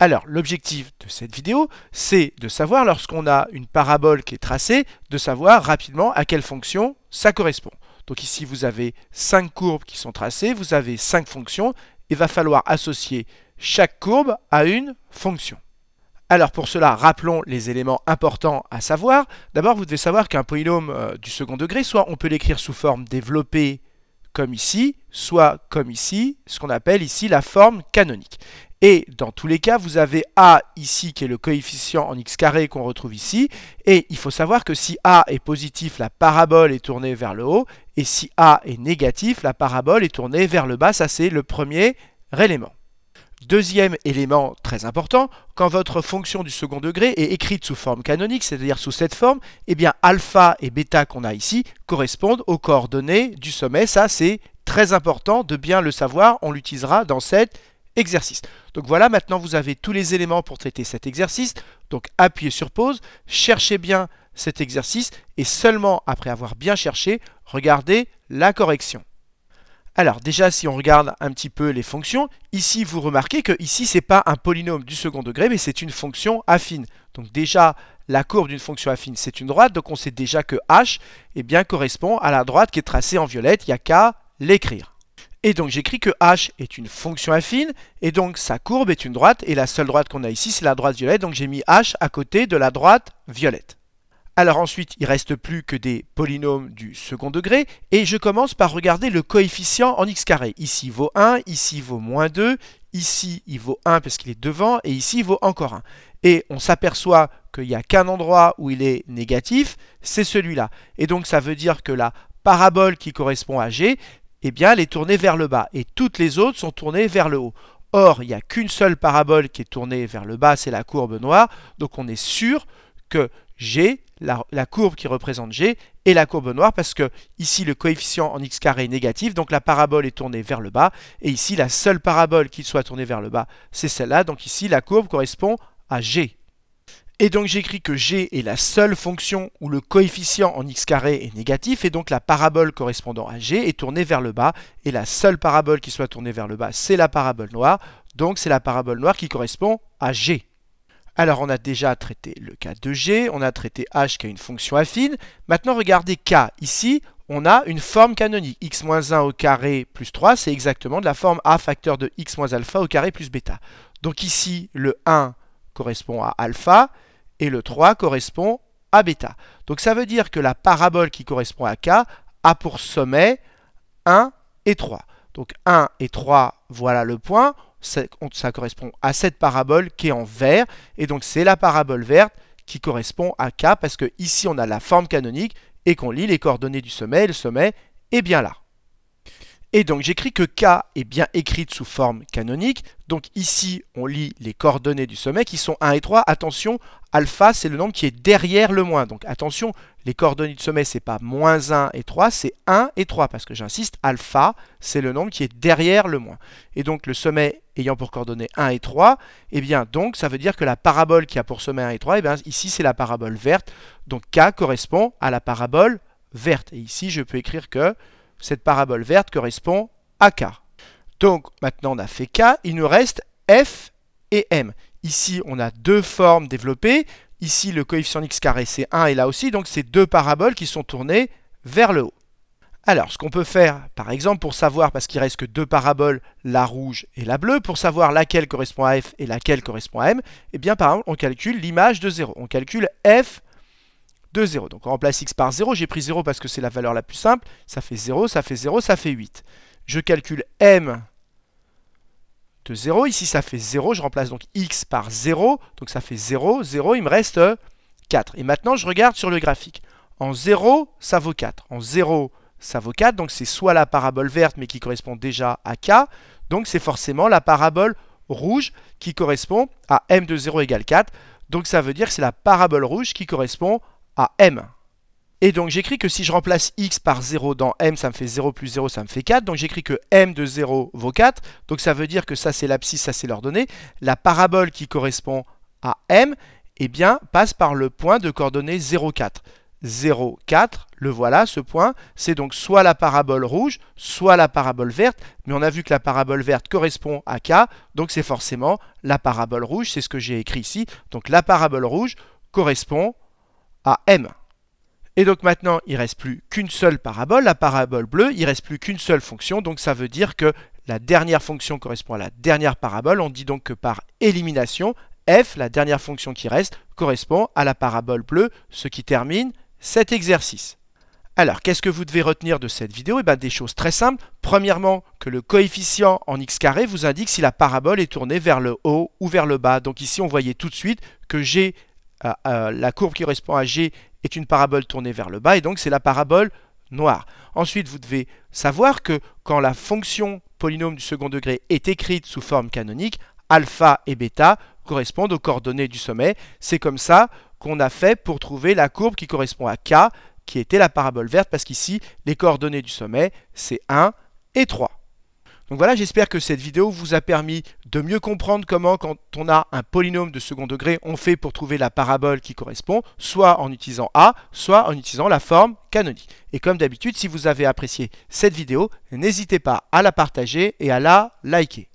Alors, l'objectif de cette vidéo, c'est de savoir, lorsqu'on a une parabole qui est tracée, de savoir rapidement à quelle fonction ça correspond. Donc ici, vous avez cinq courbes qui sont tracées, vous avez cinq fonctions, et va falloir associer chaque courbe à une fonction. Alors pour cela, rappelons les éléments importants à savoir. D'abord, vous devez savoir qu'un polynôme euh, du second degré, soit on peut l'écrire sous forme développée comme ici, soit comme ici, ce qu'on appelle ici la forme canonique. Et dans tous les cas, vous avez A ici qui est le coefficient en x carré qu'on retrouve ici. Et il faut savoir que si A est positif, la parabole est tournée vers le haut. Et si A est négatif, la parabole est tournée vers le bas. Ça, c'est le premier élément. Deuxième élément très important, quand votre fonction du second degré est écrite sous forme canonique, c'est-à-dire sous cette forme, eh bien alpha et bêta qu'on a ici correspondent aux coordonnées du sommet. Ça, c'est très important de bien le savoir, on l'utilisera dans cette exercice. Donc voilà, maintenant vous avez tous les éléments pour traiter cet exercice. Donc appuyez sur pause, cherchez bien cet exercice et seulement après avoir bien cherché, regardez la correction. Alors déjà, si on regarde un petit peu les fonctions, ici vous remarquez que ici c'est pas un polynôme du second degré, mais c'est une fonction affine. Donc déjà, la courbe d'une fonction affine c'est une droite, donc on sait déjà que h eh bien, correspond à la droite qui est tracée en violette, il n'y a qu'à l'écrire. Et donc j'écris que h est une fonction affine, et donc sa courbe est une droite, et la seule droite qu'on a ici, c'est la droite violette, donc j'ai mis h à côté de la droite violette. Alors ensuite, il reste plus que des polynômes du second degré, et je commence par regarder le coefficient en x carré. Ici il vaut 1, ici il vaut moins 2, ici il vaut 1 parce qu'il est devant, et ici il vaut encore 1. Et on s'aperçoit qu'il n'y a qu'un endroit où il est négatif, c'est celui-là. Et donc ça veut dire que la parabole qui correspond à G, eh bien, elle est tournée vers le bas et toutes les autres sont tournées vers le haut. Or, il n'y a qu'une seule parabole qui est tournée vers le bas, c'est la courbe noire. Donc, on est sûr que G, la, courbe qui représente G, est la courbe noire, parce que ici, le coefficient en x carré est négatif, donc la parabole est tournée vers le bas. Et ici, la seule parabole qui soit tournée vers le bas, c'est celle-là. Donc ici, la courbe correspond à G. Et donc j'écris que g est la seule fonction où le coefficient en x carré est négatif, et donc la parabole correspondant à g est tournée vers le bas, et la seule parabole qui soit tournée vers le bas, c'est la parabole noire, donc c'est la parabole noire qui correspond à g. Alors on a déjà traité le cas de g, on a traité h qui a une fonction affine, maintenant regardez k, ici on a une forme canonique, x 1 au carré plus 3, c'est exactement de la forme a facteur de x moins alpha au carré plus bêta. Donc ici le 1 correspond à alpha, et le 3 correspond à bêta. Donc ça veut dire que la parabole qui correspond à K a pour sommet 1 et 3. Donc 1 et 3, voilà le point. Ça, correspond à cette parabole qui est en vert. Et donc c'est la parabole verte qui correspond à K parce que ici on a la forme canonique et qu'on lit les coordonnées du sommet. Et le sommet est bien là. Et donc j'écris que K est bien écrite sous forme canonique. Donc ici, on lit les coordonnées du sommet qui sont 1 et 3. Attention Alpha, c'est le nombre qui est derrière le moins. Donc attention, les coordonnées de sommet, c'est pas moins 1 et 3, c'est 1 et 3, parce que j'insiste, alpha, c'est le nombre qui est derrière le moins. Et donc le sommet ayant pour coordonnées 1 et 3, eh bien donc ça veut dire que la parabole qui a pour sommet 1 et 3, eh bien ici c'est la parabole verte, donc K correspond à la parabole verte. Et ici je peux écrire que cette parabole verte correspond à K. Donc maintenant on a fait K, il nous reste F et M. Ici, on a deux formes développées. Ici, le coefficient x carré, c'est 1 et là aussi. Donc, c'est deux paraboles qui sont tournées vers le haut. Alors, ce qu'on peut faire, par exemple, pour savoir, parce qu'il reste que deux paraboles, la rouge et la bleue, pour savoir laquelle correspond à f et laquelle correspond à m, eh bien, par exemple, on calcule l'image de 0. On calcule f de 0. Donc, on remplace x par 0. J'ai pris 0 parce que c'est la valeur la plus simple. Ça fait 0, ça fait 0, ça fait 8. Je calcule m 0. Ici, ça fait 0. Je remplace donc x par 0. Donc ça fait 0, 0. Il me reste 4. Euh, Et maintenant, je regarde sur le graphique. En 0, ça vaut 4. En 0, ça vaut 4. Donc c'est soit la parabole verte, mais qui correspond déjà à k. Donc c'est forcément la parabole rouge qui correspond à m de 0 égale 4. Donc ça veut dire que c'est la parabole rouge qui correspond à m. Et donc j'écris que si je remplace x par 0 dans m, ça me fait 0 plus 0, ça me fait 4. Donc j'écris que m de 0 vaut 4. Donc ça veut dire que ça c'est l'abscisse, ça c'est l'ordonnée. La parabole qui correspond à m, eh bien, passe par le point de coordonnées 0, 4. 0, 4, le voilà, ce point, c'est donc soit la parabole rouge, soit la parabole verte, mais on a vu que la parabole verte correspond à K, donc c'est forcément la parabole rouge, c'est ce que j'ai écrit ici, donc la parabole rouge correspond à M. Et donc maintenant, il ne reste plus qu'une seule parabole, la parabole bleue, il ne reste plus qu'une seule fonction, donc ça veut dire que la dernière fonction correspond à la dernière parabole. On dit donc que par élimination, f, la dernière fonction qui reste, correspond à la parabole bleue, ce qui termine cet exercice. Alors, qu'est-ce que vous devez retenir de cette vidéo Eh bien, des choses très simples. Premièrement, que le coefficient en x carré vous indique si la parabole est tournée vers le haut ou vers le bas. Donc ici, on voyait tout de suite que j'ai la courbe qui correspond à G est une parabole tournée vers le bas, et donc c'est la parabole noire. Ensuite, vous devez savoir que quand la fonction polynôme du second degré est écrite sous forme canonique, alpha et bêta correspondent aux coordonnées du sommet. C'est comme ça qu'on a fait pour trouver la courbe qui correspond à K, qui était la parabole verte, parce qu'ici, les coordonnées du sommet, c'est 1 et 3. Donc voilà, j'espère que cette vidéo vous a permis de mieux comprendre comment, quand on a un polynôme de second degré, on fait pour trouver la parabole qui correspond, soit en utilisant A, soit en utilisant la forme canonique. Et comme d'habitude, si vous avez apprécié cette vidéo, n'hésitez pas à la partager et à la liker.